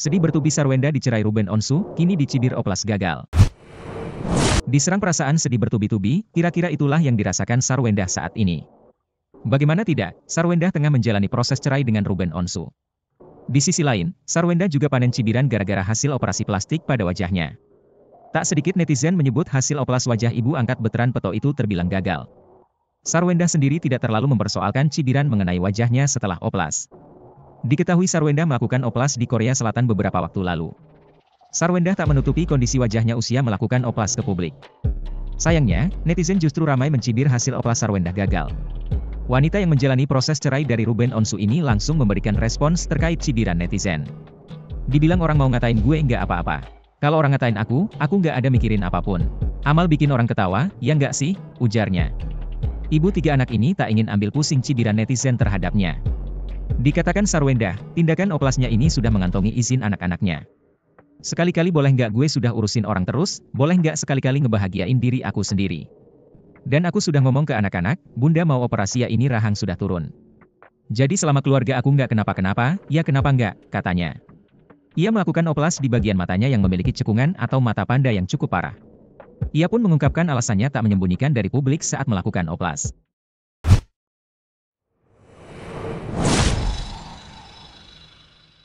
Sedih bertubi Sarwenda dicerai Ruben Onsu, kini dicibir Oplas gagal. Diserang perasaan sedih bertubi-tubi, kira-kira itulah yang dirasakan Sarwenda saat ini. Bagaimana tidak, Sarwenda tengah menjalani proses cerai dengan Ruben Onsu. Di sisi lain, Sarwenda juga panen cibiran gara-gara hasil operasi plastik pada wajahnya. Tak sedikit netizen menyebut hasil oplas wajah ibu angkat beteran peto itu terbilang gagal. Sarwenda sendiri tidak terlalu mempersoalkan cibiran mengenai wajahnya setelah oplas. Diketahui Sarwenda melakukan oplas di Korea Selatan beberapa waktu lalu. Sarwenda tak menutupi kondisi wajahnya usia melakukan oplas ke publik. Sayangnya, netizen justru ramai mencibir hasil oplas Sarwenda gagal. Wanita yang menjalani proses cerai dari Ruben Onsu ini langsung memberikan respons terkait cibiran netizen. Dibilang orang mau ngatain gue nggak apa-apa. Kalau orang ngatain aku, aku nggak ada mikirin apapun. Amal bikin orang ketawa, ya nggak sih, ujarnya. Ibu tiga anak ini tak ingin ambil pusing cibiran netizen terhadapnya. Dikatakan Sarwenda, tindakan oplasnya ini sudah mengantongi izin anak-anaknya. Sekali-kali boleh nggak gue sudah urusin orang terus, boleh nggak sekali-kali ngebahagiain diri aku sendiri. Dan aku sudah ngomong ke anak-anak, bunda mau operasi ya ini rahang sudah turun. Jadi selama keluarga aku nggak kenapa-kenapa, ya kenapa nggak, katanya. Ia melakukan oplas di bagian matanya yang memiliki cekungan atau mata panda yang cukup parah. Ia pun mengungkapkan alasannya tak menyembunyikan dari publik saat melakukan oplas.